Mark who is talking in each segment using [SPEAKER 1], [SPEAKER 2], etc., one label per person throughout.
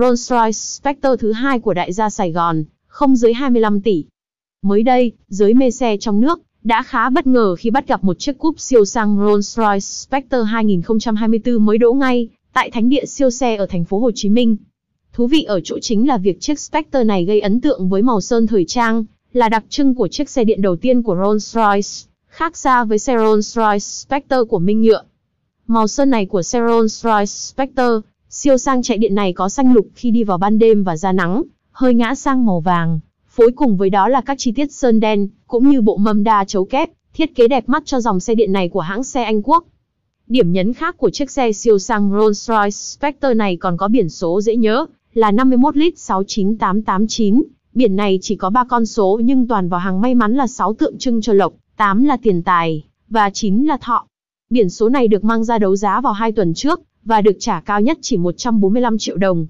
[SPEAKER 1] Rolls-Royce Spectre thứ hai của đại gia Sài Gòn, không dưới 25 tỷ. Mới đây, giới mê xe trong nước đã khá bất ngờ khi bắt gặp một chiếc cúp siêu sang Rolls-Royce Spectre 2024 mới đỗ ngay tại thánh địa siêu xe ở thành phố Hồ Chí Minh. Thú vị ở chỗ chính là việc chiếc Spectre này gây ấn tượng với màu sơn thời trang, là đặc trưng của chiếc xe điện đầu tiên của Rolls-Royce, khác xa với xe Rolls-Royce Spectre của Minh Nhựa. Màu sơn này của xe Rolls-Royce Spectre Siêu sang chạy điện này có xanh lục khi đi vào ban đêm và ra nắng, hơi ngã sang màu vàng, phối cùng với đó là các chi tiết sơn đen, cũng như bộ mâm đa chấu kép, thiết kế đẹp mắt cho dòng xe điện này của hãng xe Anh Quốc. Điểm nhấn khác của chiếc xe siêu sang Rolls-Royce Spectre này còn có biển số dễ nhớ là 51 lít 69889. Biển này chỉ có 3 con số nhưng toàn vào hàng may mắn là 6 tượng trưng cho lộc, 8 là tiền tài và 9 là thọ. Biển số này được mang ra đấu giá vào 2 tuần trước và được trả cao nhất chỉ 145 triệu đồng.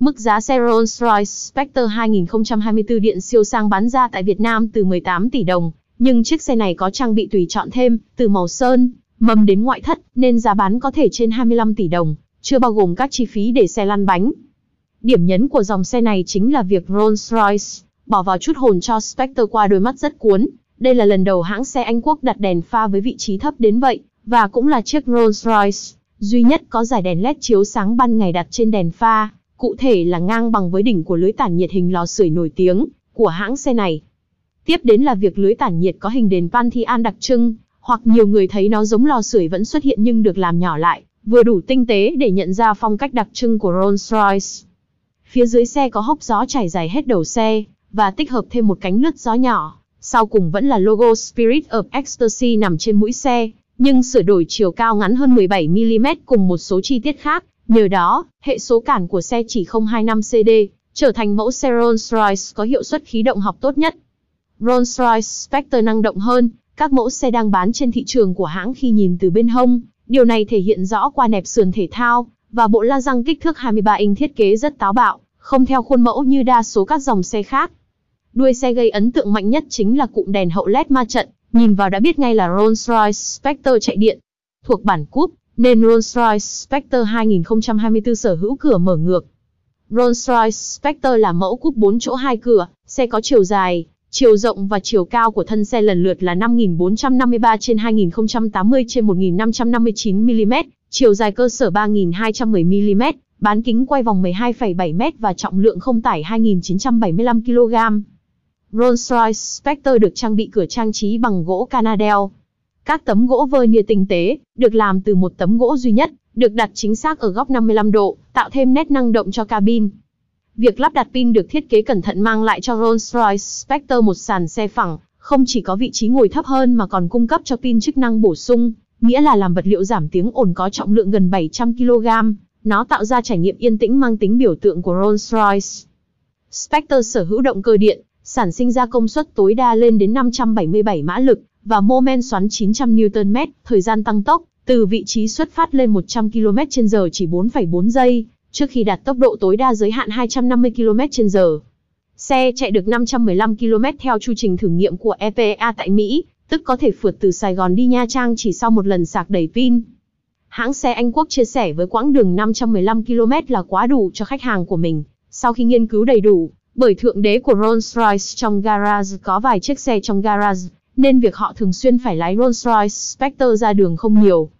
[SPEAKER 1] Mức giá xe Rolls-Royce Spectre 2024 điện siêu sang bán ra tại Việt Nam từ 18 tỷ đồng, nhưng chiếc xe này có trang bị tùy chọn thêm, từ màu sơn, mâm đến ngoại thất, nên giá bán có thể trên 25 tỷ đồng, chưa bao gồm các chi phí để xe lăn bánh. Điểm nhấn của dòng xe này chính là việc Rolls-Royce bỏ vào chút hồn cho Spectre qua đôi mắt rất cuốn. Đây là lần đầu hãng xe Anh Quốc đặt đèn pha với vị trí thấp đến vậy, và cũng là chiếc Rolls-Royce duy nhất có giải đèn led chiếu sáng ban ngày đặt trên đèn pha, cụ thể là ngang bằng với đỉnh của lưới tản nhiệt hình lò sưởi nổi tiếng của hãng xe này. Tiếp đến là việc lưới tản nhiệt có hình đền Pantheon đặc trưng, hoặc nhiều người thấy nó giống lò sưởi vẫn xuất hiện nhưng được làm nhỏ lại, vừa đủ tinh tế để nhận ra phong cách đặc trưng của Rolls-Royce. Phía dưới xe có hốc gió trải dài hết đầu xe và tích hợp thêm một cánh lướt gió nhỏ. Sau cùng vẫn là logo Spirit of Ecstasy nằm trên mũi xe, nhưng sửa đổi chiều cao ngắn hơn 17mm cùng một số chi tiết khác. Nhờ đó, hệ số cản của xe chỉ 025CD, trở thành mẫu xe Rolls-Royce có hiệu suất khí động học tốt nhất. Rolls-Royce Spectre năng động hơn, các mẫu xe đang bán trên thị trường của hãng khi nhìn từ bên hông. Điều này thể hiện rõ qua nẹp sườn thể thao và bộ la răng kích thước 23 inch thiết kế rất táo bạo, không theo khuôn mẫu như đa số các dòng xe khác. Đuôi xe gây ấn tượng mạnh nhất chính là cụm đèn hậu LED ma trận, Nhìn vào đã biết ngay là Rolls-Royce Spectre chạy điện. Thuộc bản cúp, nên Rolls-Royce Spectre 2024 sở hữu cửa mở ngược. Rolls-Royce Spectre là mẫu cúp 4 chỗ 2 cửa, xe có chiều dài, chiều rộng và chiều cao của thân xe lần lượt là 5453 trên 2080 trên 1559 mm, chiều dài cơ sở 3210 mm, bán kính quay vòng 12,7 m và trọng lượng không tải 2975 kg. Rolls-Royce Spectre được trang bị cửa trang trí bằng gỗ Canadel. Các tấm gỗ vernier tinh tế, được làm từ một tấm gỗ duy nhất, được đặt chính xác ở góc 55 độ, tạo thêm nét năng động cho cabin. Việc lắp đặt pin được thiết kế cẩn thận mang lại cho Rolls-Royce Spectre một sàn xe phẳng, không chỉ có vị trí ngồi thấp hơn mà còn cung cấp cho pin chức năng bổ sung, nghĩa là làm vật liệu giảm tiếng ồn có trọng lượng gần 700 kg. Nó tạo ra trải nghiệm yên tĩnh mang tính biểu tượng của Rolls-Royce. Spectre sở hữu động cơ điện sản sinh ra công suất tối đa lên đến 577 mã lực và mô men xoắn 900 Nm, thời gian tăng tốc từ vị trí xuất phát lên 100 km/h chỉ 4,4 giây, trước khi đạt tốc độ tối đa giới hạn 250 km/h. Xe chạy được 515 km theo chu trình thử nghiệm của EPA e tại Mỹ, tức có thể phượt từ Sài Gòn đi Nha Trang chỉ sau một lần sạc đầy pin. Hãng xe Anh Quốc chia sẻ với quãng đường 515 km là quá đủ cho khách hàng của mình. Sau khi nghiên cứu đầy đủ, bởi thượng đế của Rolls-Royce trong garage có vài chiếc xe trong garage, nên việc họ thường xuyên phải lái Rolls-Royce Spectre ra đường không nhiều.